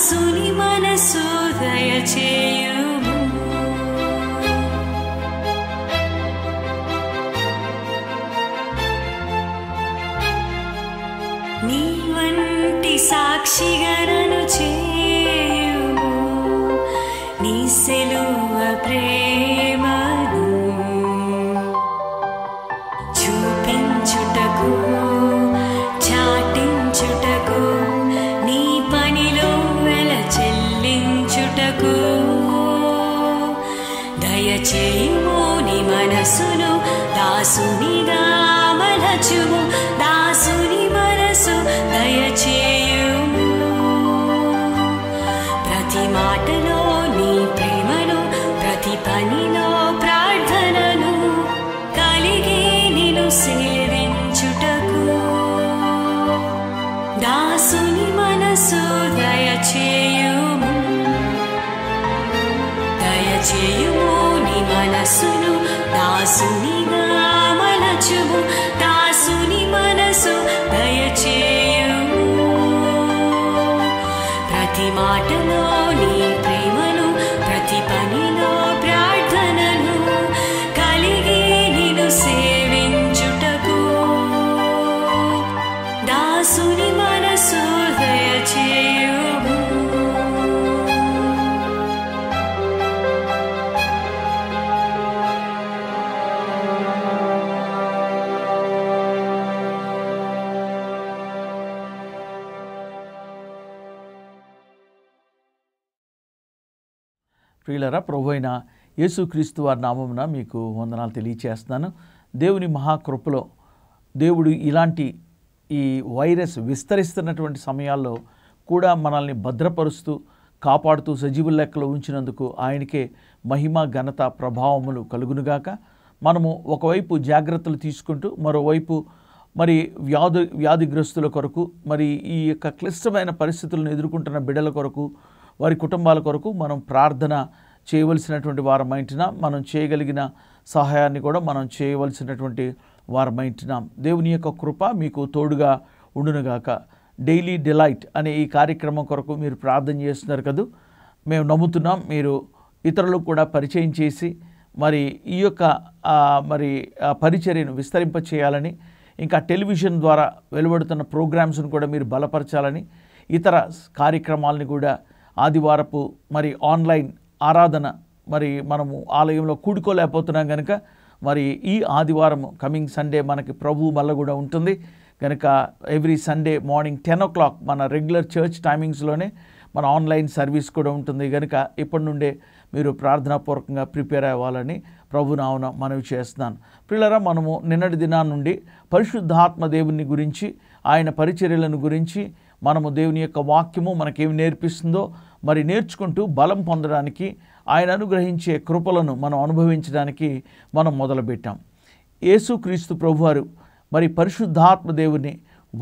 దాసుని మనసు దయచేయు నీ వంటి సాక్షిగా सुनी च బిడ్డలారా ప్రభు అయిన యేసుక్రీస్తు వారి నామమున మీకు వందనాలు తెలియచేస్తున్నాను దేవుని మహాకృపలో దేవుడు ఇలాంటి ఈ వైరస్ విస్తరిస్తున్నటువంటి సమయాల్లో కూడా మనల్ని భద్రపరుస్తూ కాపాడుతూ సజీవుల లెక్కలో ఉంచినందుకు ఆయనకే మహిమ ఘనత ప్రభావములు కలుగునుగాక మనము ఒకవైపు జాగ్రత్తలు తీసుకుంటూ మరోవైపు మరి వ్యాధు వ్యాధిగ్రస్తుల కొరకు మరి ఈ యొక్క క్లిష్టమైన పరిస్థితులను ఎదుర్కొంటున్న బిడ్డల కొరకు వారి కుటుంబాల కొరకు మనం ప్రార్థన చేయవలసినటువంటి వారమైంటినా మనం చేయగలిగిన సహాయాన్ని కూడా మనం చేయవలసినటువంటి వారమైంటున్నాం దేవుని యొక్క కృప మీకు తోడుగా ఉండునుగాక డైలీ డిలైట్ అనే ఈ కార్యక్రమం కొరకు మీరు ప్రార్థన చేస్తున్నారు కదూ మేము నమ్ముతున్నాం మీరు ఇతరులకు కూడా పరిచయం చేసి మరి ఈ యొక్క మరి పరిచర్యను విస్తరింప చేయాలని ఇంకా టెలివిజన్ ద్వారా వెలువడుతున్న ప్రోగ్రామ్స్ను కూడా మీరు బలపరచాలని ఇతర కార్యక్రమాలని కూడా ఆదివారపు మరి ఆన్లైన్ ఆరాధన మరి మనము ఆలయంలో కూడుకోలేకపోతున్నాం కనుక మరి ఈ ఆదివారం కమింగ్ సండే మనకి ప్రభు మల్ల కూడా ఉంటుంది కనుక every Sunday morning ten o'clock మన రెగ్యులర్ చర్చ్ టైమింగ్స్లోనే మన ఆన్లైన్ సర్వీస్ కూడా ఉంటుంది కనుక ఇప్పటి నుండే మీరు ప్రార్థనాపూర్వకంగా ప్రిపేర్ అవ్వాలని ప్రభునామన మనవి చేస్తున్నాను పిల్లరా మనము నిన్నటి దినా నుండి పరిశుద్ధాత్మ దేవుని గురించి ఆయన పరిచర్యలను గురించి మనము దేవుని యొక్క వాక్యము మనకేమి నేర్పిస్తుందో మరి నేర్చుకుంటూ బలం పొందడానికి ఆయన అనుగ్రహించే కృపలను మనం అనుభవించడానికి మనం మొదలుపెట్టాం యేసుక్రీస్తు ప్రభువారు మరి పరిశుద్ధాత్మ దేవుని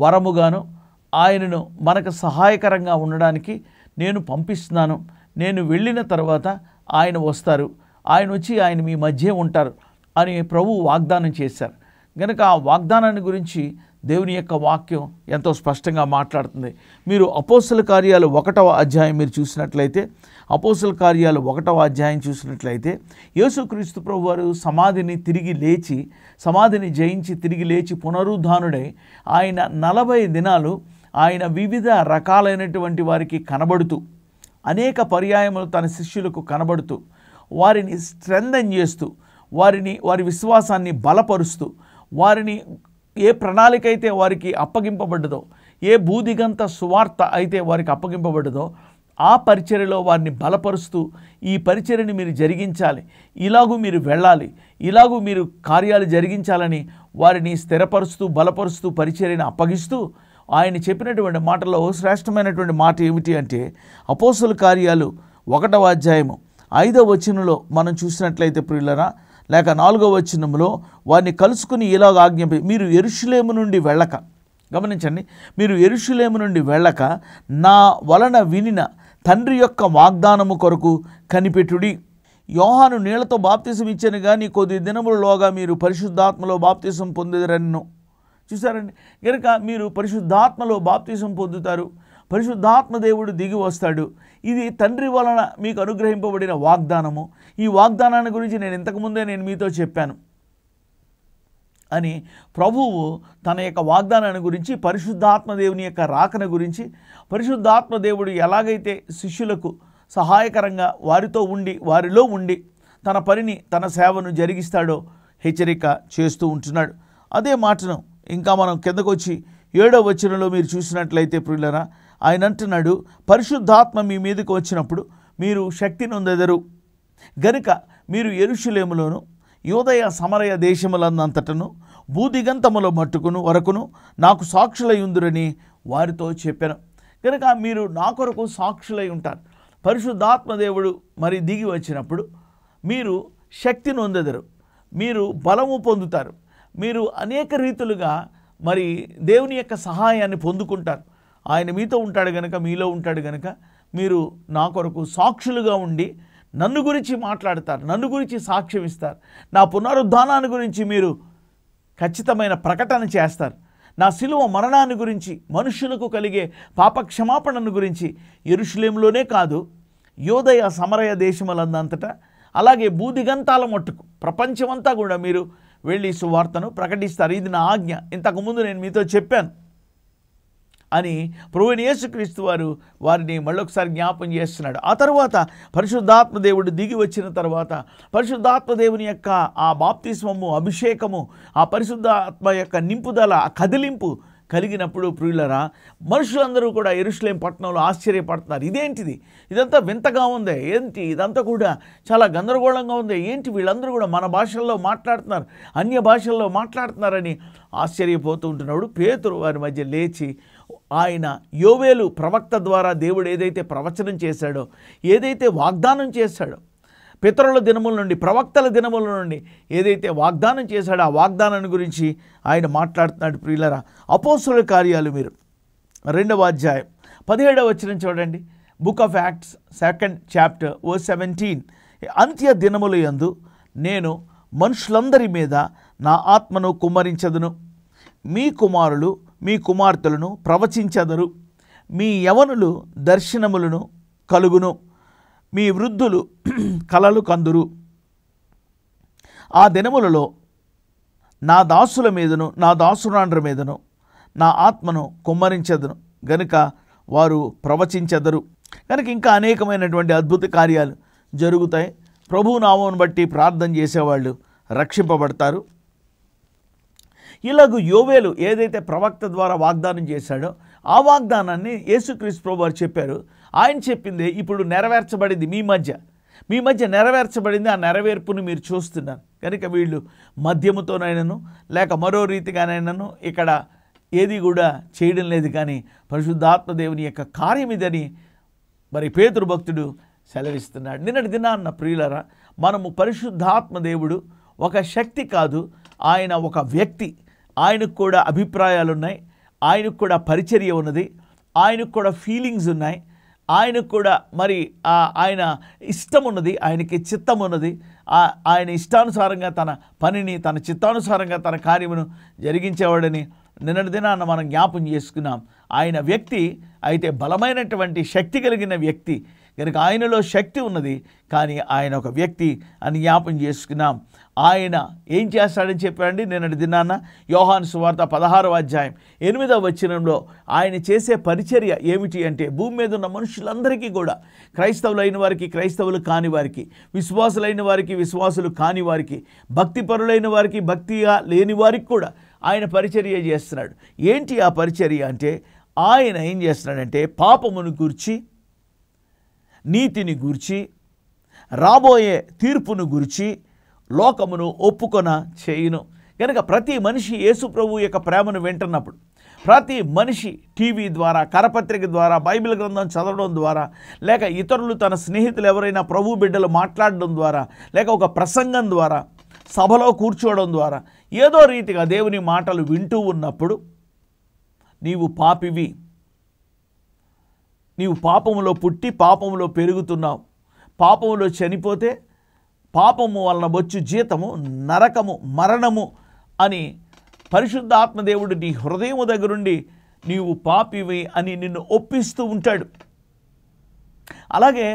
వరముగాను ఆయనను మనకు సహాయకరంగా ఉండడానికి నేను పంపిస్తున్నాను నేను వెళ్ళిన తర్వాత ఆయన వస్తారు ఆయన వచ్చి ఆయన మీ మధ్య ఉంటారు అని ప్రభు వాగ్దానం చేశారు గనక ఆ వాగ్దానాన్ని గురించి దేవుని యొక్క వాక్యం ఎంతో స్పష్టంగా మాట్లాడుతుంది మీరు అపోసల కార్యాలు ఒకటవ అధ్యాయం మీరు చూసినట్లయితే అపోసల కార్యాలు ఒకటవ అధ్యాయం చూసినట్లయితే యేసుక్రీస్తు ప్రభు వారు సమాధిని తిరిగి లేచి సమాధిని జయించి తిరిగి లేచి పునరుద్ధానుడై ఆయన నలభై దినాలు ఆయన వివిధ రకాలైనటువంటి వారికి కనబడుతూ అనేక పర్యాయములు తన శిష్యులకు కనబడుతూ వారిని స్ట్రెంగ్ చేస్తూ వారిని వారి విశ్వాసాన్ని బలపరుస్తూ వారిని ఏ ప్రణాళిక అయితే వారికి అప్పగింపబడ్డదో ఏ భూదిగంత సువార్త అయితే వారికి అప్పగింపబడ్డదో ఆ పరిచర్యలో వారిని బలపరుస్తూ ఈ పరిచర్యని మీరు జరిగించాలి ఇలాగూ మీరు వెళ్ళాలి ఇలాగూ మీరు కార్యాలు జరిగించాలని వారిని స్థిరపరుస్తూ బలపరుస్తూ పరిచర్యని అప్పగిస్తూ ఆయన చెప్పినటువంటి మాటలో శ్రేష్టమైనటువంటి మాట ఏమిటి అంటే అపోసల కార్యాలు ఒకటవ అధ్యాయము ఐదవ వచనంలో మనం చూసినట్లయితే ప్రియులరా లేక నాలుగో వచనంలో వారిని కలుసుకుని ఇలాగ ఆజ్ఞాపి మీరు ఎరుషులేము నుండి వెళ్ళక గమనించండి మీరు ఎరుషులేము నుండి వెళ్ళక నా వలన వినిన తండ్రి యొక్క వాగ్దానము కొరకు కనిపెట్టుడి యోహాను నీళ్లతో బాప్తిసం ఇచ్చాను కానీ కొద్ది దినములలోగా మీరు పరిశుద్ధాత్మలో బాప్తిసం పొందుదరన్ను చూసారండి కనుక మీరు పరిశుద్ధాత్మలో బాప్తిసం పొందుతారు పరిశుద్ధాత్మ దేవుడు దిగి వస్తాడు ఇది తండ్రి వలన మీకు అనుగ్రహింపబడిన వాగ్దానము ఈ వాగ్దానాన్ని గురించి నేను ఇంతకుముందే నేను మీతో చెప్పాను అని ప్రభువు తన యొక్క వాగ్దానాన్ని గురించి పరిశుద్ధాత్మదేవుని యొక్క రాకన గురించి పరిశుద్ధాత్మదేవుడు ఎలాగైతే శిష్యులకు సహాయకరంగా వారితో ఉండి వారిలో ఉండి తన పనిని తన సేవను జరిగిస్తాడో హెచ్చరిక చేస్తూ ఉంటున్నాడు అదే మాటను ఇంకా మనం కిందకొచ్చి ఏడో వచనంలో మీరు చూసినట్లయితే ప్రియులరా ఆయన అంటున్నాడు పరిశుద్ధాత్మ మీ మీదకి వచ్చినప్పుడు మీరు శక్తి నొందెదరు గనుక మీరు ఎరుషులేములోను యోదయ సమరయ దేశములందంతటను భూదిగంతముల మట్టుకును వరకును నాకు సాక్షులై ఉందిరని వారితో చెప్పాను కనుక మీరు నా కొరకు సాక్షులై ఉంటారు పరిశుద్ధాత్మదేవుడు మరి దిగి వచ్చినప్పుడు మీరు శక్తిని పొందెదరు మీరు బలము పొందుతారు మీరు అనేక రీతులుగా మరి దేవుని యొక్క సహాయాన్ని పొందుకుంటారు ఆయన మీతో ఉంటాడు గనక మీలో ఉంటాడు గనక మీరు నా కొరకు సాక్షులుగా ఉండి నన్ను గురించి మాట్లాడతారు నన్ను గురించి సాక్ష్యం ఇస్తారు నా పునరుద్ధానాన్ని గురించి మీరు ఖచ్చితమైన ప్రకటన చేస్తారు నా శిలువ మరణాన్ని గురించి మనుషులకు కలిగే పాపక్షమాపణను గురించి ఎరుషులేంలోనే కాదు యోదయ సమరయ దేశములందంతటా అలాగే బూదిగంతాల మట్టుకు ప్రపంచమంతా కూడా మీరు వెళ్ళి సువార్తను ప్రకటిస్తారు ఇది నా ఆజ్ఞ ఇంతకుముందు నేను మీతో చెప్పాను అని ప్రభుని యేసుక్రీస్తు వారు వారిని మళ్ళొకసారి జ్ఞాపం చేస్తున్నాడు ఆ తర్వాత పరిశుద్ధాత్మదేవుడు దిగి వచ్చిన తర్వాత పరిశుద్ధాత్మదేవుని యొక్క ఆ బాప్తిస్మము అభిషేకము ఆ పరిశుద్ధాత్మ యొక్క నింపుదల ఆ కదిలింపు కలిగినప్పుడు ప్రియులరా మనుషులందరూ కూడా ఎరుషులేం పట్టణంలో ఆశ్చర్యపడుతున్నారు ఇదేంటిది ఇదంతా వింతగా ఉంది ఏంటి ఇదంతా కూడా చాలా గందరగోళంగా ఉంది ఏంటి వీళ్ళందరూ కూడా మన భాషల్లో మాట్లాడుతున్నారు అన్య భాషల్లో మాట్లాడుతున్నారని ఆశ్చర్యపోతూ ఉంటున్నాడు పేతురు వారి మధ్య లేచి ఆయన యోవేలు ప్రవక్త ద్వారా దేవుడు ఏదైతే ప్రవచనం చేశాడో ఏదైతే వాగ్దానం చేశాడో పితరుల దినముల నుండి ప్రవక్తల దినముల నుండి ఏదైతే వాగ్దానం చేశాడో ఆ వాగ్దానాన్ని గురించి ఆయన మాట్లాడుతున్నాడు ప్రియులరా అపోసుల కార్యాలు మీరు రెండవ అధ్యాయం పదిహేడవ వచ్చిన చూడండి book of Acts second chapter oh seventeen అంత్య దినముల యందు నేను మనుషులందరి మీద నా ఆత్మను కుమ్మరించదును మీ కుమారులు మీ కుమార్తెలను ప్రవచించదరు మీ యవనులు దర్శనములను కలుగును మీ వృద్ధులు కలలు కందురు ఆ దినములలో నా దాసుల మీదను నా దాసురాండ్ర మీదను నా ఆత్మను కుమ్మరించెదను గనుక వారు ప్రవచించెదరు కనుక ఇంకా అనేకమైనటువంటి అద్భుత కార్యాలు జరుగుతాయి ప్రభు నామం బట్టి ప్రార్థన చేసేవాళ్ళు రక్షింపబడతారు ఇలాగ యోవేలు ఏదైతే ప్రవక్త ద్వారా వాగ్దానం చేశాడో ఆ వాగ్దానాన్ని యేసుక్రీస్తు ప్రభు వారు చెప్పారు ఆయన చెప్పింది ఇప్పుడు నెరవేర్చబడింది మీ మధ్య మీ మధ్య నెరవేర్చబడింది ఆ నెరవేర్పును మీరు చూస్తున్నారు కనుక వీళ్ళు మద్యముతోనైనాను లేక మరో రీతిగానైనాను ఇక్కడ ఏది కూడా చేయడం లేదు కానీ పరిశుద్ధాత్మ దేవుని యొక్క కార్యం ఇదని మరి పేతురు భక్తుడు సెలవిస్తున్నాడు నిన్నటి దినాన్న ప్రియులరా మనము పరిశుద్ధాత్మ దేవుడు ఒక శక్తి కాదు ఆయన ఒక వ్యక్తి ఆయనకు కూడా అభిప్రాయాలు ఉన్నాయి ఆయనకు కూడా పరిచర్య ఉన్నది ఆయనకు కూడా ఫీలింగ్స్ ఉన్నాయి ఆయనకు కూడా మరి ఆయన ఇష్టం ఉన్నది ఆయనకి చిత్తం ఉన్నది ఆయన ఇష్టానుసారంగా తన పనిని తన చిత్తానుసారంగా తన కార్యమును జరిగించేవాడని నిన్నటి దినాన్న మనం జ్ఞాపం చేసుకున్నాం ఆయన వ్యక్తి అయితే బలమైనటువంటి శక్తి కలిగిన వ్యక్తి కనుక ఆయనలో శక్తి ఉన్నది కానీ ఆయన ఒక వ్యక్తి అని జ్ఞాపం చేసుకున్నాం ఆయన ఏం చేస్తాడని చెప్పారండి నేను దినాన్న యోహాన్ సువార్త పదహారవ అధ్యాయం ఎనిమిదవ వచ్చినంలో ఆయన చేసే పరిచర్య ఏమిటి అంటే భూమి మీద ఉన్న మనుషులందరికీ కూడా క్రైస్తవులైన వారికి క్రైస్తవులు కాని వారికి విశ్వాసులైన వారికి విశ్వాసులు కాని వారికి భక్తిపరులైన వారికి భక్తిగా లేని వారికి కూడా ఆయన పరిచర్య చేస్తున్నాడు ఏంటి ఆ పరిచర్య అంటే ఆయన ఏం చేస్తున్నాడంటే పాపమును గుర్చి నీతిని గుర్చి రాబోయే తీర్పును గురించి లోకమును ఒప్పుకొన చేయును కనుక ప్రతి మనిషి యేసు ప్రభు యొక్క ప్రేమను వింటున్నప్పుడు ప్రతి మనిషి టీవీ ద్వారా కరపత్రిక ద్వారా బైబిల్ గ్రంథం చదవడం ద్వారా లేక ఇతరులు తన స్నేహితులు ఎవరైనా ప్రభు బిడ్డలు మాట్లాడడం ద్వారా లేక ఒక ప్రసంగం ద్వారా సభలో కూర్చోవడం ద్వారా ఏదో రీతిగా దేవుని మాటలు వింటూ ఉన్నప్పుడు నీవు పాపివి నీవు పాపంలో పుట్టి పాపంలో పెరుగుతున్నావు పాపంలో చనిపోతే పాపము వలన వచ్చు జీతము నరకము మరణము అని ఆత్మదేవుడు నీ హృదయము దగ్గరుండి నీవు పాపివి అని నిన్ను ఒప్పిస్తూ ఉంటాడు అలాగే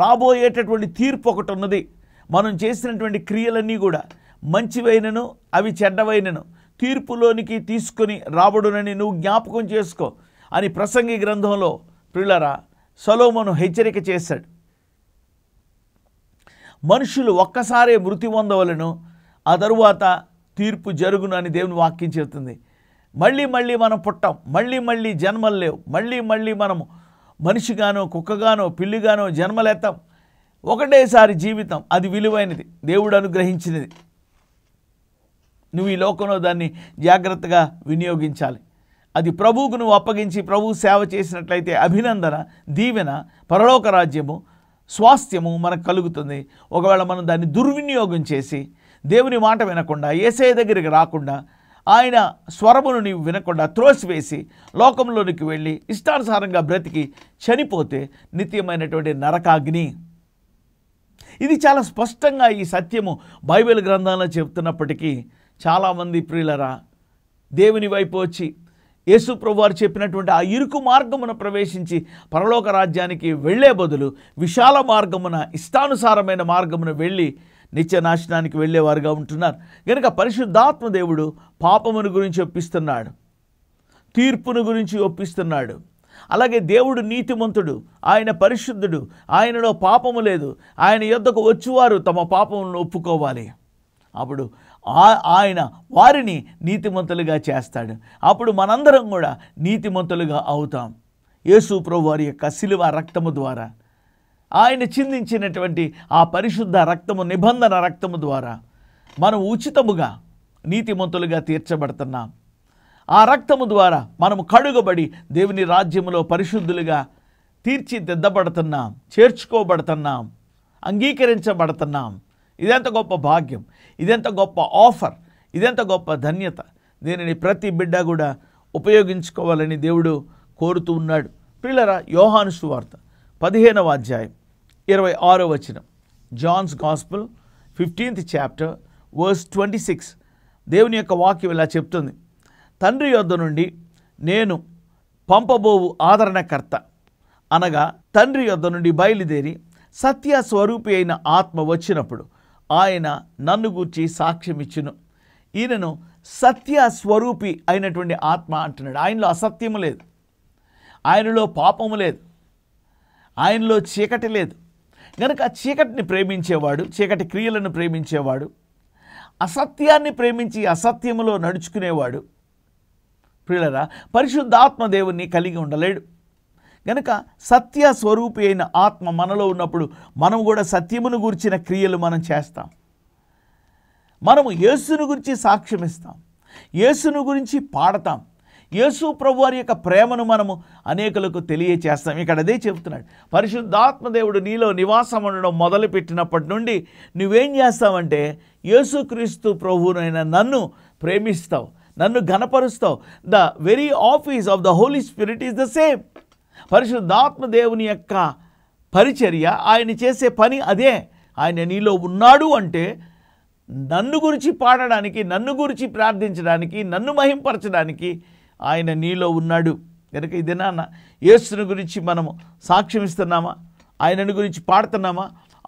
రాబోయేటటువంటి తీర్పు ఒకటి ఉన్నది మనం చేసినటువంటి క్రియలన్నీ కూడా మంచివైనను అవి చెడ్డవైనను తీర్పులోనికి తీసుకొని రాబడునని నువ్వు జ్ఞాపకం చేసుకో అని ప్రసంగి గ్రంథంలో ప్రిల్లరా సలోమను హెచ్చరిక చేశాడు మనుషులు ఒక్కసారే మృతి పొందవలను ఆ తరువాత తీర్పు జరుగును అని దేవుని వాక్యం చెబుతుంది మళ్ళీ మళ్ళీ మనం పుట్టాం మళ్ళీ మళ్ళీ జన్మలు లేవు మళ్ళీ మళ్ళీ మనము మనిషిగానో కుక్కగానో పిల్లిగానో జన్మలేతాం ఒకటేసారి జీవితం అది విలువైనది దేవుడు అనుగ్రహించినది నువ్వు ఈ లోకంలో దాన్ని జాగ్రత్తగా వినియోగించాలి అది ప్రభువుకు నువ్వు అప్పగించి ప్రభు సేవ చేసినట్లయితే అభినందన దీవెన పరలోక రాజ్యము స్వాస్థ్యము మనకు కలుగుతుంది ఒకవేళ మనం దాన్ని దుర్వినియోగం చేసి దేవుని మాట వినకుండా ఏసఐ దగ్గరికి రాకుండా ఆయన స్వరమును నీవు వినకుండా త్రోసివేసి లోకంలోనికి వెళ్ళి ఇష్టానుసారంగా బ్రతికి చనిపోతే నిత్యమైనటువంటి నరకాగ్ని ఇది చాలా స్పష్టంగా ఈ సత్యము బైబిల్ గ్రంథాలను చెబుతున్నప్పటికీ చాలామంది ప్రియులరా దేవుని వైపు వచ్చి యేసు వారు చెప్పినటువంటి ఆ ఇరుకు మార్గమున ప్రవేశించి పరలోక రాజ్యానికి వెళ్లే బదులు విశాల మార్గమున ఇష్టానుసారమైన మార్గమున వెళ్ళి నిత్య నాశనానికి వెళ్ళేవారుగా ఉంటున్నారు కనుక పరిశుద్ధాత్మ దేవుడు పాపమును గురించి ఒప్పిస్తున్నాడు తీర్పును గురించి ఒప్పిస్తున్నాడు అలాగే దేవుడు నీతిమంతుడు ఆయన పరిశుద్ధుడు ఆయనలో పాపము లేదు ఆయన యొద్దకు వచ్చివారు తమ పాపమును ఒప్పుకోవాలి అప్పుడు ఆయన వారిని నీతిమంతులుగా చేస్తాడు అప్పుడు మనందరం కూడా నీతిమంతులుగా అవుతాం యేసు ప్రభు వారి యొక్క శిలువ రక్తము ద్వారా ఆయన చిందించినటువంటి ఆ పరిశుద్ధ రక్తము నిబంధన రక్తము ద్వారా మనం ఉచితముగా నీతిమంతులుగా తీర్చబడుతున్నాం ఆ రక్తము ద్వారా మనము కడుగబడి దేవుని రాజ్యములో పరిశుద్ధులుగా తీర్చిదిద్దబడుతున్నాం చేర్చుకోబడుతున్నాం అంగీకరించబడుతున్నాం ఇదెంత గొప్ప భాగ్యం ఇదెంత గొప్ప ఆఫర్ ఇదెంత గొప్ప ధన్యత దీనిని ప్రతి బిడ్డ కూడా ఉపయోగించుకోవాలని దేవుడు కోరుతూ ఉన్నాడు పిల్లరా యోహాను సువార్త పదిహేనవ అధ్యాయం ఇరవై ఆరో వచనం John's gospel fifteenth chapter verse twenty six దేవుని యొక్క వాక్యం ఇలా చెప్తుంది తండ్రి యొద్ధ నుండి నేను పంపబోవు ఆదరణకర్త అనగా తండ్రి యొద్ధ నుండి బయలుదేరి సత్య స్వరూపి అయిన ఆత్మ వచ్చినప్పుడు ఆయన నన్ను గూర్చి సాక్ష్యం ఇచ్చును ఈయనను సత్య స్వరూపి అయినటువంటి ఆత్మ అంటున్నాడు ఆయనలో అసత్యము లేదు ఆయనలో పాపము లేదు ఆయనలో చీకటి లేదు కనుక చీకటిని ప్రేమించేవాడు చీకటి క్రియలను ప్రేమించేవాడు అసత్యాన్ని ప్రేమించి అసత్యములో నడుచుకునేవాడు ప్రియులరా పరిశుద్ధాత్మ దేవుణ్ణి కలిగి ఉండలేడు గనక సత్య స్వరూపి అయిన ఆత్మ మనలో ఉన్నప్పుడు మనం కూడా సత్యమును గురించిన క్రియలు మనం చేస్తాం మనము యేసును గురించి ఇస్తాం యేసును గురించి పాడతాం యేసు ప్రభు వారి యొక్క ప్రేమను మనము అనేకులకు తెలియచేస్తాం ఇక్కడ అదే చెబుతున్నాడు పరిశుద్ధాత్మదేవుడు నీలో నివాసం ఉండడం మొదలుపెట్టినప్పటి నుండి నువ్వేం చేస్తావంటే యేసుక్రీస్తు ప్రభువునైన నన్ను ప్రేమిస్తావు నన్ను ఘనపరుస్తావు the very office of the Holy Spirit is the same పరిశుద్ధాత్మ దేవుని యొక్క పరిచర్య ఆయన చేసే పని అదే ఆయన నీలో ఉన్నాడు అంటే నన్ను గురించి పాడడానికి నన్ను గురించి ప్రార్థించడానికి నన్ను మహింపరచడానికి ఆయన నీలో ఉన్నాడు కనుక ఇదేనా యేసుని గురించి మనము సాక్ష్యం ఇస్తున్నామా ఆయనను గురించి పాడుతున్నామా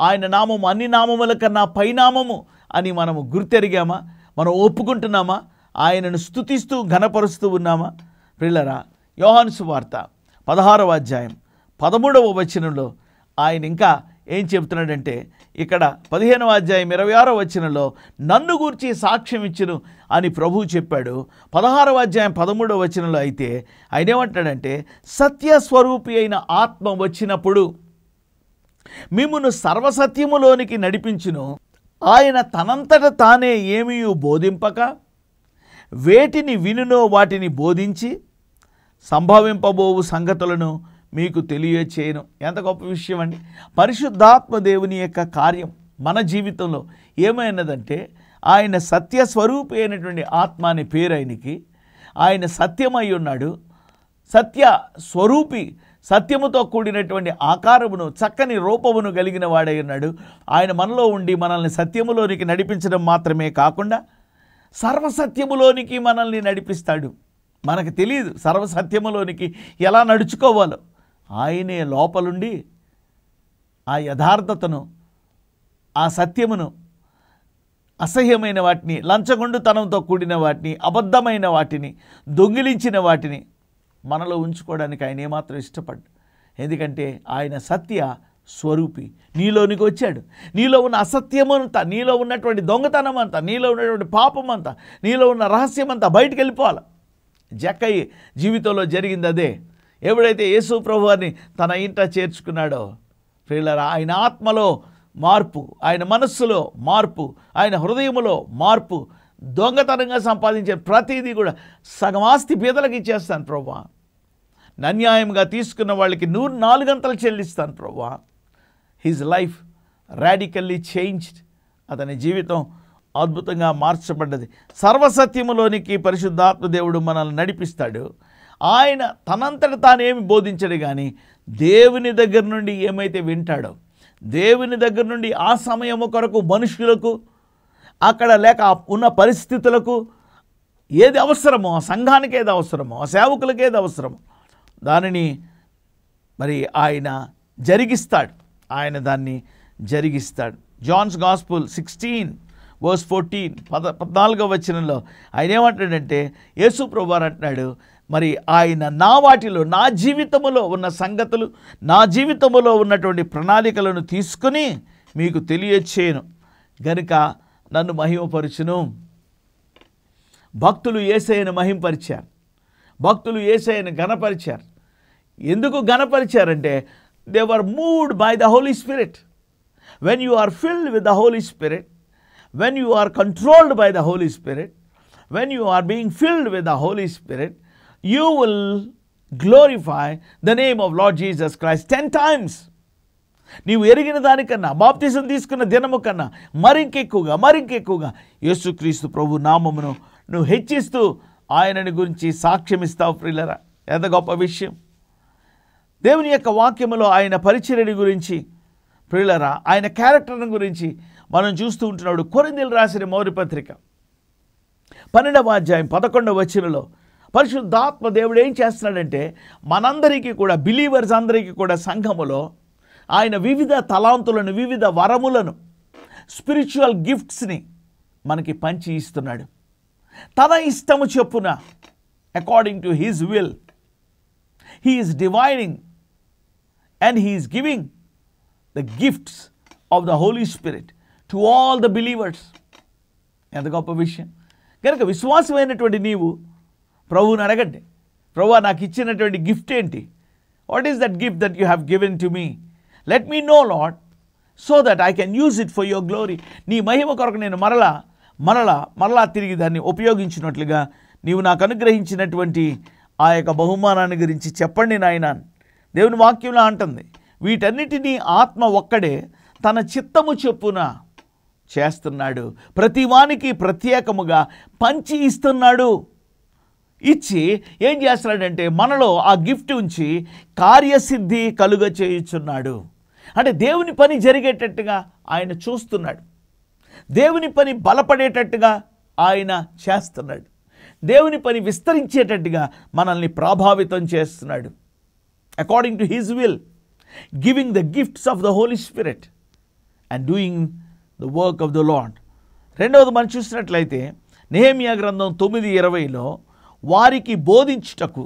ఆయన నామము అన్ని నామముల కన్నా పైనామము అని మనము గుర్తెరిగామా మనం ఒప్పుకుంటున్నామా ఆయనను స్థుతిస్తూ ఘనపరుస్తూ ఉన్నామా పిల్లరా యోహాన్సు వార్త పదహారవ అధ్యాయం పదమూడవ వచనంలో ఆయన ఇంకా ఏం చెబుతున్నాడంటే ఇక్కడ పదిహేనవ అధ్యాయం ఇరవై ఆరో వచనంలో నన్ను గూర్చి సాక్ష్యం ఇచ్చును అని ప్రభువు చెప్పాడు పదహారవ అధ్యాయం పదమూడవ వచనంలో అయితే ఆయన ఏమంటాడంటే సత్యస్వరూపి అయిన ఆత్మ వచ్చినప్పుడు మిమ్మును సర్వసత్యములోనికి నడిపించును ఆయన తనంతట తానే ఏమీ బోధింపక వేటిని వినునో వాటిని బోధించి సంభవింపబోవు సంగతులను మీకు తెలియచేయను ఎంత గొప్ప విషయం అండి పరిశుద్ధాత్మ దేవుని యొక్క కార్యం మన జీవితంలో ఏమైనదంటే ఆయన సత్య స్వరూపి అయినటువంటి ఆత్మ అనే పేరు ఆయనకి ఆయన సత్యమై ఉన్నాడు సత్య స్వరూపి సత్యముతో కూడినటువంటి ఆకారమును చక్కని రూపమును కలిగిన వాడై ఉన్నాడు ఆయన మనలో ఉండి మనల్ని సత్యములోనికి నడిపించడం మాత్రమే కాకుండా సర్వసత్యములోనికి మనల్ని నడిపిస్తాడు మనకు తెలియదు సర్వసత్యములోనికి ఎలా నడుచుకోవాలో ఆయనే లోపలుండి ఆ యథార్థతను ఆ సత్యమును అసహ్యమైన వాటిని తనంతో కూడిన వాటిని అబద్ధమైన వాటిని దొంగిలించిన వాటిని మనలో ఉంచుకోవడానికి ఆయన ఏమాత్రం ఇష్టపడ్డు ఎందుకంటే ఆయన సత్య స్వరూపి నీలోనికి వచ్చాడు నీలో ఉన్న అసత్యమంతా నీలో ఉన్నటువంటి దొంగతనం అంతా నీలో ఉన్నటువంటి పాపం అంతా నీలో ఉన్న రహస్యమంతా బయటకు వెళ్ళిపోవాలి జక్కయ్య జీవితంలో జరిగింది అదే ఎప్పుడైతే యేసు ప్రభువారిని తన ఇంట చేర్చుకున్నాడో ప్రియులరా ఆయన ఆత్మలో మార్పు ఆయన మనస్సులో మార్పు ఆయన హృదయములో మార్పు దొంగతనంగా సంపాదించే ప్రతిదీ కూడా సగమాస్తి బీదలకు ఇచ్చేస్తాను ప్రభా నన్యాయంగా తీసుకున్న వాళ్ళకి నూరు నాలుగంతలు చెల్లిస్తాను ప్రభా హిజ్ లైఫ్ రాడికల్లీ చేంజ్డ్ అతని జీవితం అద్భుతంగా మార్చబడ్డది సర్వసత్యములోనికి పరిశుద్ధాత్మ దేవుడు మనల్ని నడిపిస్తాడు ఆయన తనంతట తానేమి బోధించడు కానీ దేవుని దగ్గర నుండి ఏమైతే వింటాడో దేవుని దగ్గర నుండి ఆ సమయము కొరకు మనుషులకు అక్కడ లేక ఉన్న పరిస్థితులకు ఏది అవసరమో ఆ సంఘానికి ఏది అవసరమో ఆ సేవకులకి ఏది అవసరమో దానిని మరి ఆయన జరిగిస్తాడు ఆయన దాన్ని జరిగిస్తాడు John's gospel sixteen verse fourteen పద పద్నాలుగో వచనంలో ఆయన ఏమంటాడంటే యేసు ప్రభు అంటున్నాడు మరి ఆయన నా వాటిలో నా జీవితంలో ఉన్న సంగతులు నా జీవితంలో ఉన్నటువంటి ప్రణాళికలను తీసుకుని మీకు తెలియచేయను గనుక నన్ను మహిమపరచును భక్తులు ఏసైను మహింపరిచారు భక్తులు ఏసైను ఘనపరిచారు ఎందుకు ఘనపరిచారంటే they were moved by the Holy Spirit when you are filled with the Holy Spirit when you are controlled by the Holy Spirit when you are being filled with the Holy Spirit you will glorify the name of Lord Jesus Christ ten times నీవు ఎరిగిన దానికన్నా బాప్తిజం తీసుకున్న దినము కన్నా మరింకెక్కువగా మరింకెక్కువగా యేసుక్రీస్తు ప్రభు నామమును నువ్వు హెచ్చిస్తూ ఆయనని గురించి సాక్ష్యం ఇస్తావు ప్రిల్లరా ఎంత గొప్ప విషయం దేవుని యొక్క వాక్యములో ఆయన పరిచర్యని గురించి ప్రిల్లరా ఆయన క్యారెక్టర్ని గురించి మనం చూస్తూ ఉంటున్నాడు కొరిందీలు రాసిన మౌర్యపత్రిక పన్నెండవ అధ్యాయం పదకొండవ వచ్చినలో పరిశుద్ధాత్మ దేవుడు ఏం చేస్తున్నాడంటే మనందరికీ కూడా బిలీవర్స్ అందరికీ కూడా సంఘములో ఆయన వివిధ తలాంతులను వివిధ వరములను స్పిరిచువల్ గిఫ్ట్స్ని మనకి పంచి ఇస్తున్నాడు తన ఇష్టము చెప్పున according to his will he is dividing and he is giving the gifts of the Holy Spirit to all the believers ఎంత గొప్ప విషయం కనుక విశ్వాసమైనటువంటి నీవు ప్రభువుని అడగండి ప్రభు నాకు ఇచ్చినటువంటి గిఫ్ట్ ఏంటి what is that gift that you have given to me let me know Lord so that I can use it for your glory నీ మహిమ కొరకు నేను మరలా మరలా మరలా తిరిగి దాన్ని ఉపయోగించినట్లుగా నీవు నాకు అనుగ్రహించినటువంటి ఆ యొక్క బహుమానాన్ని గురించి చెప్పండి నాయన దేవుని వాక్యంలో అంటుంది వీటన్నిటినీ ఆత్మ ఒక్కడే తన చిత్తము చెప్పున చేస్తున్నాడు ప్రతివానికి ప్రత్యేకముగా పంచి ఇస్తున్నాడు ఇచ్చి ఏం చేస్తున్నాడంటే మనలో ఆ గిఫ్ట్ ఉంచి కార్యసిద్ధి కలుగ చేయుచున్నాడు అంటే దేవుని పని జరిగేటట్టుగా ఆయన చూస్తున్నాడు దేవుని పని బలపడేటట్టుగా ఆయన చేస్తున్నాడు దేవుని పని విస్తరించేటట్టుగా మనల్ని ప్రభావితం చేస్తున్నాడు according to his will giving the gifts of the Holy Spirit and doing the work of the Lord రెండవది మనం చూసినట్లయితే నెహమియా గ్రంథం తొమ్మిది ఇరవైలో వారికి బోధించుటకు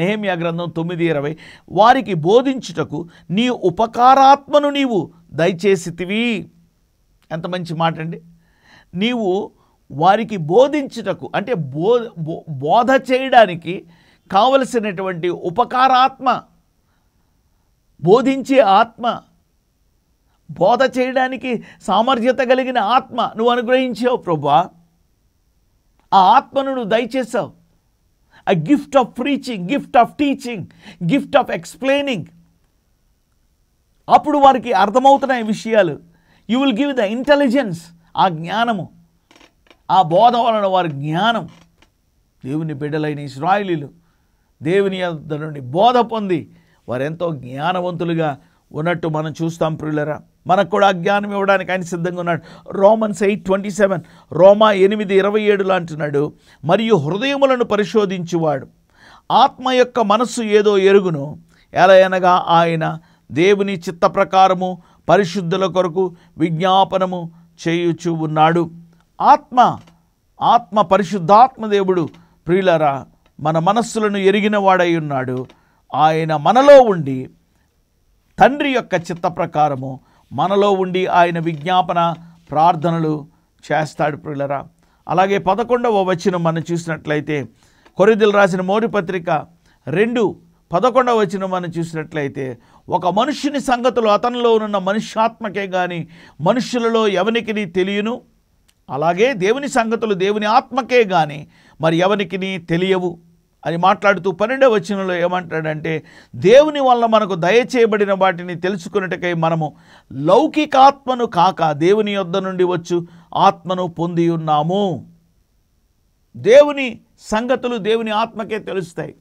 నెహమియా గ్రంథం తొమ్మిది ఇరవై వారికి బోధించుటకు నీ ఉపకారాత్మను నీవు దయచేసితివి ఎంత మంచి మాట అండి నీవు వారికి బోధించుటకు అంటే బో బోధ చేయడానికి కావలసినటువంటి ఉపకారాత్మ బోధించే ఆత్మ బోధ చేయడానికి సామర్థ్యత కలిగిన ఆత్మ నువ్వు అనుగ్రహించావు ప్రభా ఆ ఆత్మను నువ్వు దయచేసావు ఆ gift of preaching gift of teaching gift of explaining అప్పుడు వారికి అర్థమవుతున్నాయి విషయాలు you will give the intelligence ఆ జ్ఞానము ఆ బోధ వలన వారి జ్ఞానం దేవుని బిడ్డలైన ఇస్రాయిలీలు దేవుని నుండి బోధ పొంది వారెంతో జ్ఞానవంతులుగా ఉన్నట్టు మనం చూస్తాం ప్రియులరా మనకు కూడా అజ్ఞానం ఇవ్వడానికి ఆయన సిద్ధంగా ఉన్నాడు రోమన్స్ ఎయిట్ ట్వంటీ సెవెన్ రోమా ఎనిమిది ఇరవై ఏడులో అంటున్నాడు మరియు హృదయములను పరిశోధించేవాడు ఆత్మ యొక్క మనస్సు ఏదో ఎరుగును ఎలా అనగా ఆయన దేవుని చిత్త ప్రకారము పరిశుద్ధుల కొరకు విజ్ఞాపనము చేయుచూ ఉన్నాడు ఆత్మ ఆత్మ పరిశుద్ధాత్మ దేవుడు ప్రియులరా మన మనస్సులను ఎరిగిన వాడై ఉన్నాడు ఆయన మనలో ఉండి తండ్రి యొక్క చిత్త ప్రకారము మనలో ఉండి ఆయన విజ్ఞాపన ప్రార్థనలు చేస్తాడు ప్రియులరా అలాగే పదకొండవ వచనం మనం చూసినట్లయితే కొరిదిలు రాసిన మోరి పత్రిక రెండు పదకొండవ వచనం మనం చూసినట్లయితే ఒక మనుషుని సంగతులు అతనిలో ఉన్న మనుష్యాత్మకే కానీ మనుషులలో ఎవనికి తెలియను అలాగే దేవుని సంగతులు దేవుని ఆత్మకే కానీ మరి ఎవనికి తెలియవు అని మాట్లాడుతూ పన్నెండవ వచనంలో ఏమంటాడంటే దేవుని వల్ల మనకు దయచేయబడిన వాటిని తెలుసుకున్నట్టుకై మనము లౌకికాత్మను కాక దేవుని యొద్ద నుండి వచ్చు ఆత్మను పొంది ఉన్నాము దేవుని సంగతులు దేవుని ఆత్మకే తెలుస్తాయి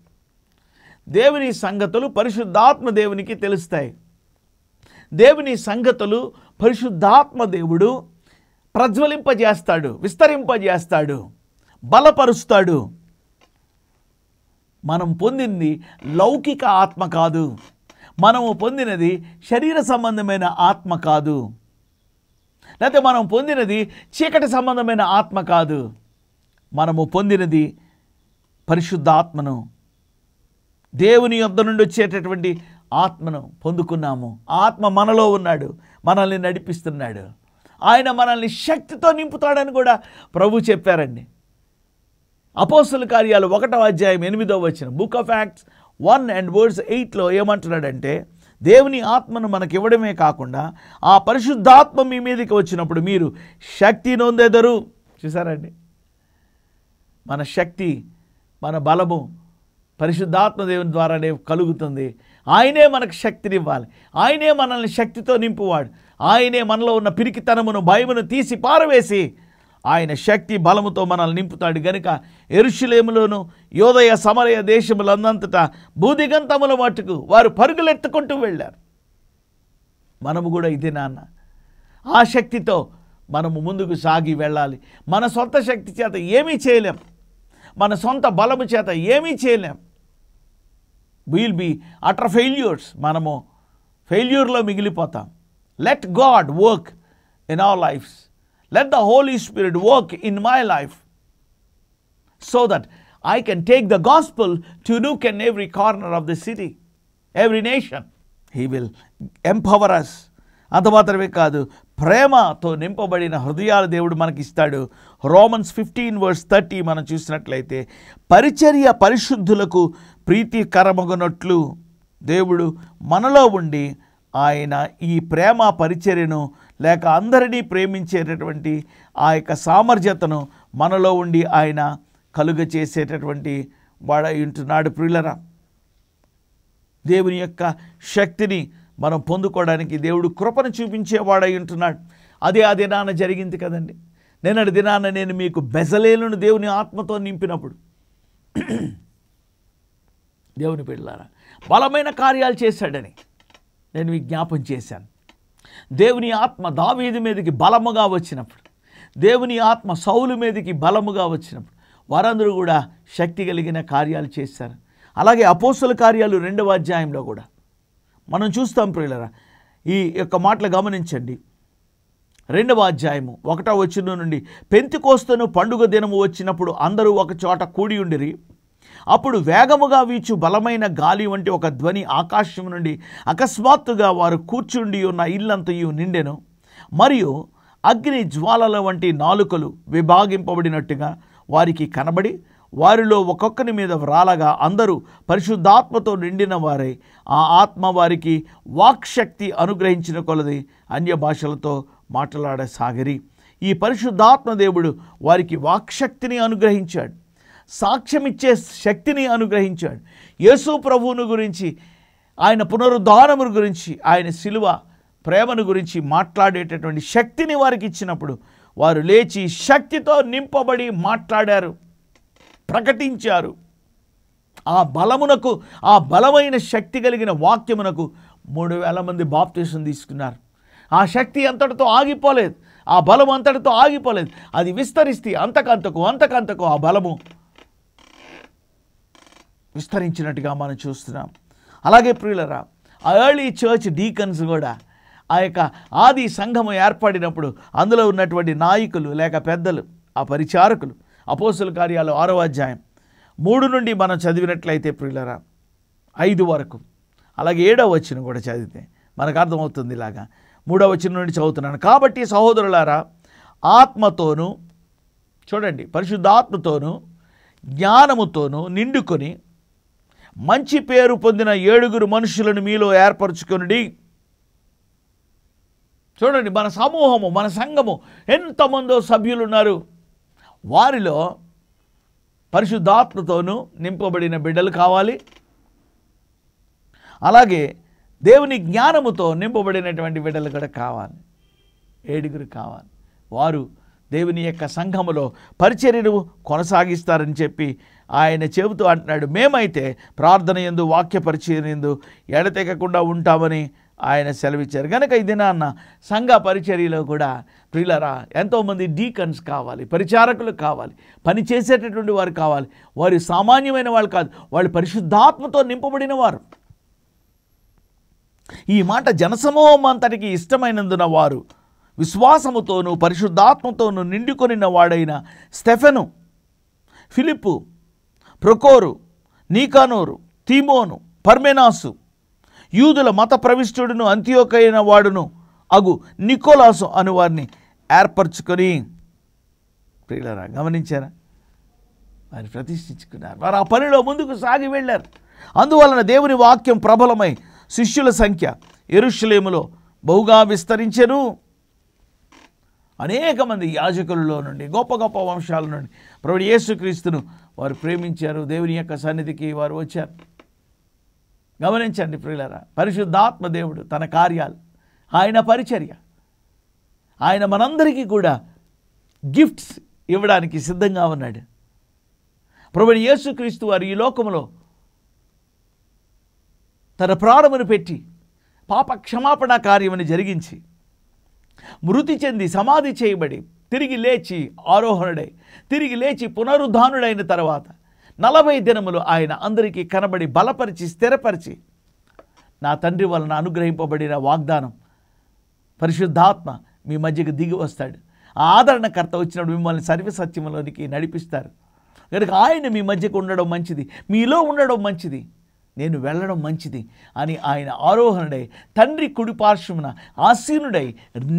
దేవుని సంగతులు పరిశుద్ధాత్మ దేవునికి తెలుస్తాయి దేవుని సంగతులు పరిశుద్ధాత్మ దేవుడు ప్రజ్వలింపజేస్తాడు విస్తరింపజేస్తాడు బలపరుస్తాడు మనం పొందింది లౌకిక ఆత్మ కాదు మనము పొందినది శరీర సంబంధమైన ఆత్మ కాదు లేకపోతే మనం పొందినది చీకటి సంబంధమైన ఆత్మ కాదు మనము పొందినది పరిశుద్ధ ఆత్మను దేవుని యొద్ధ నుండి వచ్చేటటువంటి ఆత్మను పొందుకున్నాము ఆత్మ మనలో ఉన్నాడు మనల్ని నడిపిస్తున్నాడు ఆయన మనల్ని శక్తితో నింపుతాడని కూడా ప్రభు చెప్పారండి అపోస్తుల కార్యాలు ఒకటో అధ్యాయం ఎనిమిదో వచ్చిన book of Acts one and words ఎయిట్లో ఏమంటున్నాడంటే దేవుని ఆత్మను మనకి ఇవ్వడమే కాకుండా ఆ పరిశుద్ధాత్మ మీ మీదకి వచ్చినప్పుడు మీరు శక్తి నొందెదరు చూసారండి మన శక్తి మన బలము పరిశుద్ధాత్మ దేవుని ద్వారానే కలుగుతుంది ఆయనే మనకు శక్తినివ్వాలి ఆయనే మనల్ని శక్తితో నింపువాడు ఆయనే మనలో ఉన్న పిరికితనమును భయమును తీసి పారవేసి ఆయన శక్తి బలముతో మనల్ని నింపుతాడు గనుక ఎరుషులేములోను యోదయ సమరయ దేశములందంతటా భూదిగంతముల మటుకు వారు పరుగులెత్తుకుంటూ వెళ్ళారు మనము కూడా ఇది నాన్న ఆ శక్తితో మనము ముందుకు సాగి వెళ్ళాలి మన సొంత శక్తి చేత ఏమీ చేయలేం మన సొంత బలము చేత ఏమీ చేయలేం విల్ బీ అటర్ ఫెయిల్యూర్స్ మనము ఫెయిల్యూర్లో మిగిలిపోతాం let God work in our lives Let the Holy Spirit work in my life so that I can take the gospel to nook and every corner of the city, every nation. He will empower us. అంత మాత్రమే కాదు ప్రేమతో నింపబడిన హృదయాలు దేవుడు మనకి ఇస్తాడు Romans fifteen verse thirty మనం చూసినట్లయితే పరిచర్య పరిశుద్ధులకు ప్రీతికరమగునట్లు దేవుడు మనలో ఉండి ఆయన ఈ ప్రేమ పరిచర్యను లేక అందరినీ ప్రేమించేటటువంటి ఆ యొక్క సామర్థ్యతను మనలో ఉండి ఆయన కలుగ చేసేటటువంటి వాడ ఇంటున్నాడు ప్రియులరా దేవుని యొక్క శక్తిని మనం పొందుకోవడానికి దేవుడు కృపను చూపించేవాడై ఉంటున్నాడు అదే ఆ దినాన జరిగింది కదండి నిన్నటి దినాన నేను మీకు బెజలేలను దేవుని ఆత్మతో నింపినప్పుడు దేవుని పిల్లారా బలమైన కార్యాలు చేశాడని నేను మీకు జ్ఞాపం చేశాను దేవుని ఆత్మ దావీది మీదకి బలముగా వచ్చినప్పుడు దేవుని ఆత్మ సౌలు మీదకి బలముగా వచ్చినప్పుడు వారందరూ కూడా శక్తి కలిగిన కార్యాలు చేశారు అలాగే అపోసల కార్యాలు రెండవ అధ్యాయంలో కూడా మనం చూస్తాం ప్రియులరా ఈ యొక్క మాటలు గమనించండి రెండవ అధ్యాయము ఒకటో వచ్చిన నుండి పెంతికోస్తను పండుగ దినము వచ్చినప్పుడు అందరూ ఒక చోట కూడి ఉండిరి అప్పుడు వేగముగా వీచు బలమైన గాలి వంటి ఒక ధ్వని ఆకాశం నుండి అకస్మాత్తుగా వారు కూర్చుండి ఉన్న ఇల్లంతయు నిండెను మరియు అగ్ని జ్వాలల వంటి నాలుకలు విభాగింపబడినట్టుగా వారికి కనబడి వారిలో ఒక్కొక్కరి మీద వ్రాలగా అందరూ పరిశుద్ధాత్మతో నిండిన వారే ఆ ఆత్మ వారికి వాక్శక్తి అనుగ్రహించిన కొలది అన్య భాషలతో మాట్లాడసాగిరి ఈ పరిశుద్ధాత్మ దేవుడు వారికి వాక్శక్తిని అనుగ్రహించాడు సాక్ష్యమిచ్చే శక్తిని అనుగ్రహించాడు యేసు ప్రభువును గురించి ఆయన పునరుద్ధానమును గురించి ఆయన శిలువ ప్రేమను గురించి మాట్లాడేటటువంటి శక్తిని వారికి ఇచ్చినప్పుడు వారు లేచి శక్తితో నింపబడి మాట్లాడారు ప్రకటించారు ఆ బలమునకు ఆ బలమైన శక్తి కలిగిన వాక్యమునకు మూడు వేల మంది బాప్తీసం తీసుకున్నారు ఆ శక్తి అంతటితో ఆగిపోలేదు ఆ బలం అంతటితో ఆగిపోలేదు అది విస్తరిస్తే అంతకంతకు అంతకంతకు ఆ బలము విస్తరించినట్టుగా మనం చూస్తున్నాం అలాగే ప్రియులరా ఎర్లీ చర్చ్ డీకన్స్ కూడా ఆ యొక్క ఆది సంఘము ఏర్పడినప్పుడు అందులో ఉన్నటువంటి నాయకులు లేక పెద్దలు ఆ పరిచారకులు అపోసుల కార్యాలు ఆరో అధ్యాయం మూడు నుండి మనం చదివినట్లయితే ప్రియులరా ఐదు వరకు అలాగే ఏడవ వచ్చిన కూడా చదివితే మనకు అర్థమవుతుంది ఇలాగా మూడవ వచ్చిన నుండి చదువుతున్నాను కాబట్టి సహోదరులారా ఆత్మతోనూ చూడండి పరిశుద్ధాత్మతోనూ జ్ఞానముతోనూ నిండుకొని మంచి పేరు పొందిన ఏడుగురు మనుషులను మీలో ఏర్పరచుకుని చూడండి మన సమూహము మన సంఘము ఎంతమందో సభ్యులు ఉన్నారు వారిలో పరిశుద్ధాత్మతోనూ నింపబడిన బిడ్డలు కావాలి అలాగే దేవుని జ్ఞానముతో నింపబడినటువంటి బిడ్డలు కూడా కావాలి ఏడుగురు కావాలి వారు దేవుని యొక్క సంఘములో పరిచర్యను కొనసాగిస్తారని చెప్పి ఆయన చెబుతూ అంటున్నాడు మేమైతే ప్రార్థన ఎందు వాక్యపరిచయం ఎందు ఎడతెగకుండా ఉంటామని ఆయన సెలవిచ్చారు కనుక ఈ దినాన్న సంఘ పరిచర్యలో కూడా ప్రియులరా ఎంతోమంది డీకన్స్ కావాలి పరిచారకులు కావాలి పని చేసేటటువంటి వారు కావాలి వారు సామాన్యమైన వాళ్ళు కాదు వాళ్ళు పరిశుద్ధాత్మతో నింపబడిన వారు ఈ మాట జనసమూహం అంతటికి ఇష్టమైనందున వారు విశ్వాసముతోనూ పరిశుద్ధాత్మతోనూ నిండుకొనిన వాడైన స్టెఫెను ఫిలిప్పు ప్రొకోరు నీకానోరు తీమోను పర్మెనాసు యూదుల మత ప్రవిష్టుడును అంత్యోకైన వాడును అగు నికోలాసు అను వారిని ఏర్పరచుకొని ప్రియులరా గమనించారా వారిని ప్రతిష్ఠించుకున్నారు వారు ఆ పనిలో ముందుకు సాగి వెళ్ళారు అందువలన దేవుని వాక్యం ప్రబలమై శిష్యుల సంఖ్య ఎరుషులేములో బహుగా విస్తరించెను అనేక మంది యాజకులలో నుండి గొప్ప గొప్ప వంశాల నుండి ప్రభుడు యేసుక్రీస్తును వారు ప్రేమించారు దేవుని యొక్క సన్నిధికి వారు వచ్చారు గమనించండి ప్రియులరా పరిశుద్ధాత్మ దేవుడు తన కార్యాలు ఆయన పరిచర్య ఆయన మనందరికీ కూడా గిఫ్ట్స్ ఇవ్వడానికి సిద్ధంగా ఉన్నాడు ప్రభుని యేసుక్రీస్తు వారు ఈ లోకంలో తన ప్రాణమును పెట్టి పాప క్షమాపణ కార్యమును జరిగించి మృతి చెంది సమాధి చేయబడి తిరిగి లేచి ఆరోహణుడై తిరిగి లేచి పునరుద్ధానుడైన తర్వాత నలభై దినములు ఆయన అందరికీ కనబడి బలపరిచి స్థిరపరిచి నా తండ్రి వలన అనుగ్రహింపబడిన వాగ్దానం పరిశుద్ధాత్మ మీ మధ్యకు దిగి వస్తాడు ఆ ఆదరణకర్త వచ్చినప్పుడు మిమ్మల్ని సర్వసత్యంలోనికి నడిపిస్తారు కనుక ఆయన మీ మధ్యకు ఉండడం మంచిది మీలో ఉండడం మంచిది నేను వెళ్ళడం మంచిది అని ఆయన ఆరోహణుడై తండ్రి కుడిపార్శ్వమున ఆసీనుడై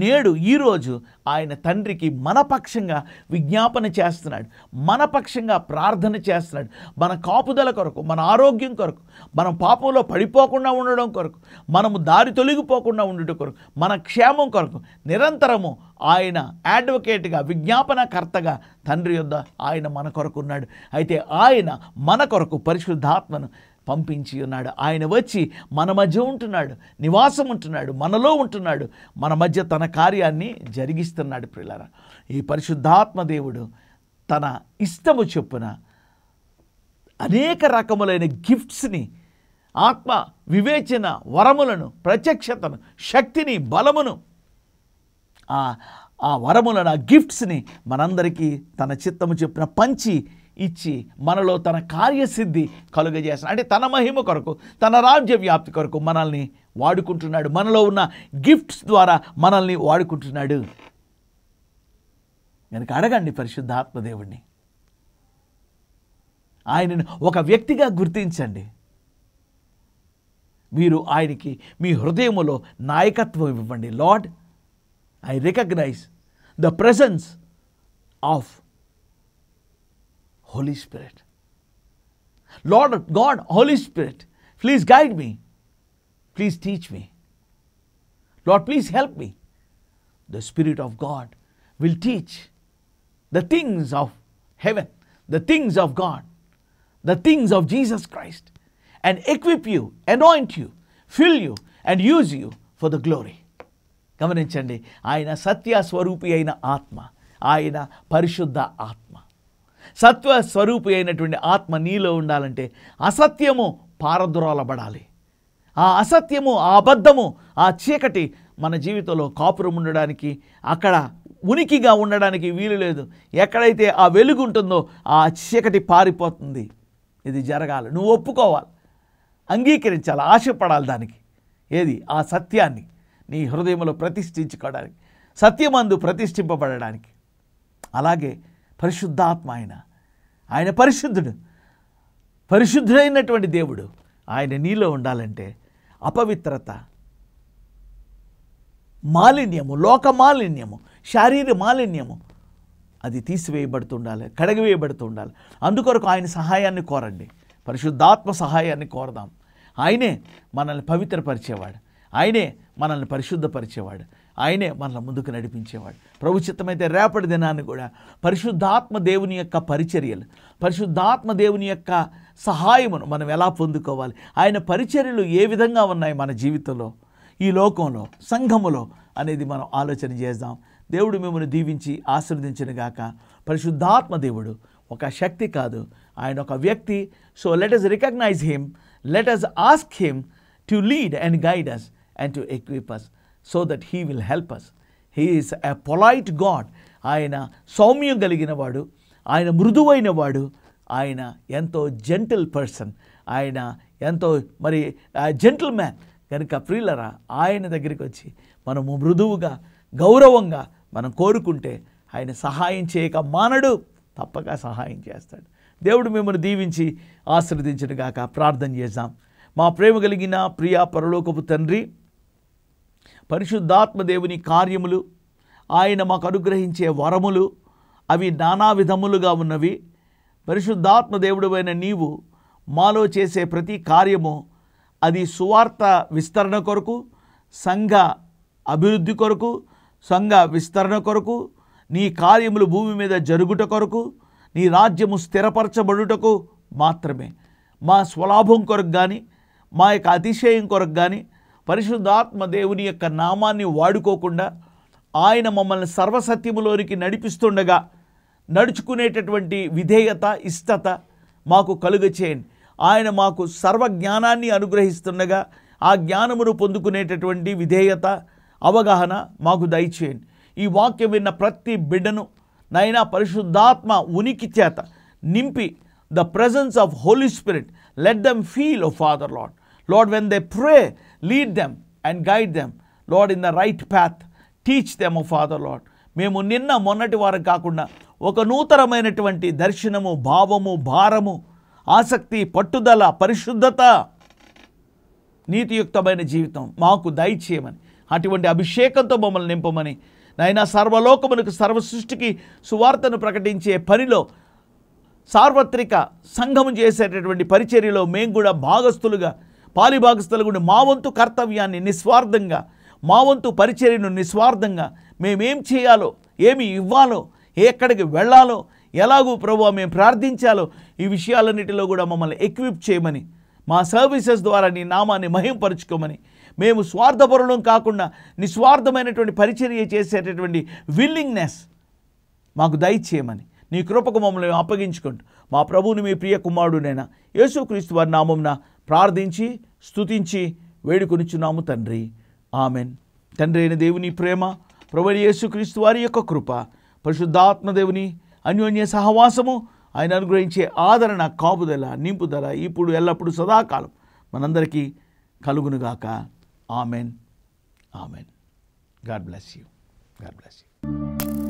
నేడు ఈరోజు ఆయన తండ్రికి మనపక్షంగా విజ్ఞాపన చేస్తున్నాడు మనపక్షంగా ప్రార్థన చేస్తున్నాడు మన కాపుదల కొరకు మన ఆరోగ్యం కొరకు మనం పాపంలో పడిపోకుండా ఉండడం కొరకు మనము దారి తొలగిపోకుండా ఉండడం కొరకు మన క్షేమం కొరకు నిరంతరము ఆయన అడ్వకేట్గా విజ్ఞాపనకర్తగా తండ్రి యొద్ద ఆయన మన కొరకు ఉన్నాడు అయితే ఆయన మన కొరకు పరిశుద్ధాత్మను పంపించి ఉన్నాడు ఆయన వచ్చి మన మధ్య ఉంటున్నాడు నివాసం ఉంటున్నాడు మనలో ఉంటున్నాడు మన మధ్య తన కార్యాన్ని జరిగిస్తున్నాడు ప్రిల్లర ఈ పరిశుద్ధాత్మ దేవుడు తన ఇష్టము చొప్పున అనేక రకములైన గిఫ్ట్స్ని ఆత్మ వివేచన వరములను ప్రత్యక్షతను శక్తిని బలమును ఆ వరములను ఆ గిఫ్ట్స్ని మనందరికీ తన చిత్తము చెప్పిన పంచి ఇచ్చి మనలో తన కార్యసిద్ధి కలుగజేస్తున్నాడు అంటే తన మహిమ కొరకు తన రాజ్య వ్యాప్తి కొరకు మనల్ని వాడుకుంటున్నాడు మనలో ఉన్న గిఫ్ట్స్ ద్వారా మనల్ని వాడుకుంటున్నాడు కనుక అడగండి పరిశుద్ధ ఆత్మదేవుణ్ణి ఆయనను ఒక వ్యక్తిగా గుర్తించండి మీరు ఆయనకి మీ హృదయములో నాయకత్వం ఇవ్వండి Lord I recognise the presence of Holy Spirit. Lord God, Holy Spirit, please guide me. Please teach me. Lord, please help me. The Spirit of God will teach the things of heaven, the things of God, the things of Jesus Christ, and equip you, anoint you, fill you, and use you for the glory. గమనించండి ఆయన సత్య స్వరూపి అయిన ఆత్మ ఆయన పరిశుద్ధ ఆత్మ సత్వ స్వరూపి అయినటువంటి ఆత్మ నీలో ఉండాలంటే అసత్యము పారద్రోలబడాలి ఆ అసత్యము ఆ అబద్ధము ఆ చీకటి మన జీవితంలో కాపురం ఉండడానికి అక్కడ ఉనికిగా ఉండడానికి వీలు లేదు ఎక్కడైతే ఆ వెలుగు ఉంటుందో ఆ చీకటి పారిపోతుంది ఇది జరగాలి నువ్వు ఒప్పుకోవాలి అంగీకరించాలి ఆశపడాలి దానికి ఏది ఆ సత్యాన్ని నీ హృదయంలో ప్రతిష్ఠించుకోవడానికి సత్యమందు ప్రతిష్ఠింపబడడానికి అలాగే పరిశుద్ధాత్మ ఆయన ఆయన పరిశుద్ధుడు పరిశుద్ధుడైనటువంటి దేవుడు ఆయన నీలో ఉండాలంటే అపవిత్రత మాలిన్యము లోక మాలిన్యము శారీర మాలిన్యము అది తీసివేయబడుతుండాలి కడగవేయబడుతూ ఉండాలి అందుకొరకు ఆయన సహాయాన్ని కోరండి పరిశుద్ధాత్మ సహాయాన్ని కోరదాం ఆయనే మనల్ని పవిత్రపరిచేవాడు ఆయనే మనల్ని పరిశుద్ధపరిచేవాడు ఆయనే మనల్ని ముందుకు నడిపించేవాడు ప్రభుచిత్తమైతే రేపటి దినాన్ని కూడా పరిశుద్ధాత్మ దేవుని యొక్క పరిచర్యలు పరిశుద్ధాత్మ దేవుని యొక్క సహాయమును మనం ఎలా పొందుకోవాలి ఆయన పరిచర్యలు ఏ విధంగా ఉన్నాయి మన జీవితంలో ఈ లోకంలో సంఘములో అనేది మనం ఆలోచన చేద్దాం దేవుడు మిమ్మల్ని దీవించి ఆశీర్వదించిన గాక పరిశుద్ధాత్మ దేవుడు ఒక శక్తి కాదు ఆయన ఒక వ్యక్తి so let us recognise him let us ask him to lead and guide us and to equip us so that he will help us he is a polite God ఆయన సౌమ్యం కలిగిన వాడు ఆయన మృదువైన వాడు ఆయన ఎంతో జెంటిల్ పర్సన్ ఆయన ఎంతో మరి జెంటిల్ మ్యాన్ కనుక ప్రియులరా ఆయన దగ్గరికి వచ్చి మనము మృదువుగా గౌరవంగా మనం కోరుకుంటే ఆయన సహాయం చేయక మానడు తప్పక సహాయం చేస్తాడు దేవుడు మిమ్మల్ని దీవించి కాక ప్రార్థన చేద్దాం మా ప్రేమ కలిగిన ప్రియా పరలోకపు తండ్రి పరిశుద్ధాత్మ దేవుని కార్యములు ఆయన మాకు అనుగ్రహించే వరములు అవి నానా విధములుగా ఉన్నవి పరిశుద్ధాత్మ దేవుడు అయిన నీవు మాలో చేసే ప్రతి కార్యము అది సువార్త విస్తరణ కొరకు సంఘ అభివృద్ధి కొరకు సంఘ విస్తరణ కొరకు నీ కార్యములు భూమి మీద జరుగుట కొరకు నీ రాజ్యము స్థిరపరచబడుటకు మాత్రమే మా స్వలాభం కొరకు కానీ మా యొక్క అతిశయం కొరకు కానీ పరిశుద్ధాత్మ దేవుని యొక్క నామాన్ని వాడుకోకుండా ఆయన మమ్మల్ని సర్వసత్యములోనికి నడిపిస్తుండగా నడుచుకునేటటువంటి విధేయత ఇష్టత మాకు కలుగచేయండి ఆయన మాకు సర్వ జ్ఞానాన్ని అనుగ్రహిస్తుండగా ఆ జ్ఞానమును పొందుకునేటటువంటి విధేయత అవగాహన మాకు దయచేయండి ఈ వాక్యం విన్న ప్రతి బిడ్డను నైనా పరిశుద్ధాత్మ ఉనికి చేత నింపి the presence of Holy Spirit let them feel oh Father Lord Lord when they pray lead them and guide them Lord in the right path teach them oh Father Lord మేము నిన్న మొన్నటి వారం కాకుండా ఒక నూతనమైనటువంటి దర్శనము భావము భారము ఆసక్తి పట్టుదల పరిశుద్ధత నీతియుక్తమైన జీవితం మాకు దయచేయమని అటువంటి అభిషేకంతో మమ్మల్ని నింపమని నాయన సర్వలోకములకు సర్వ సృష్టికి సువార్తను ప్రకటించే పనిలో సార్వత్రిక సంఘము చేసేటటువంటి పరిచర్యలో మేము కూడా భాగస్థులుగా గుండి మా వంతు కర్తవ్యాన్ని నిస్వార్థంగా మా వంతు పరిచర్యను నిస్వార్థంగా మేమేం చేయాలో ఏమి ఇవ్వాలో ఎక్కడికి వెళ్ళాలో ఎలాగూ ప్రభు మేము ప్రార్థించాలో ఈ విషయాలన్నిటిలో కూడా మమ్మల్ని ఎక్విప్ చేయమని మా సర్వీసెస్ ద్వారా నీ నామాన్ని మహింపరుచుకోమని మేము స్వార్థపరులం కాకుండా నిస్వార్థమైనటువంటి పరిచర్య చేసేటటువంటి విల్లింగ్నెస్ మాకు దయచేయమని నీ కృపకు మమ్మల్ని అప్పగించుకుంటూ మా ప్రభువుని మీ ప్రియ కుమారుడునైనా యేసుక్రీస్తు వారి నామంన ప్రార్థించి స్థుతించి వేడుకొనిచున్నాము తండ్రి ఆమెన్ తండ్రి అయిన దేవుని ప్రేమ ప్రభుని యేసుక్రీస్తు వారి యొక్క కృప పరిశుద్ధాత్మ దేవుని అన్యోన్య సహవాసము ఆయన అనుగ్రహించే ఆదరణ కాపుదల నింపుదల ఇప్పుడు ఎల్లప్పుడూ సదాకాలం మనందరికీ కలుగునుగాక amen amen God bless you God bless you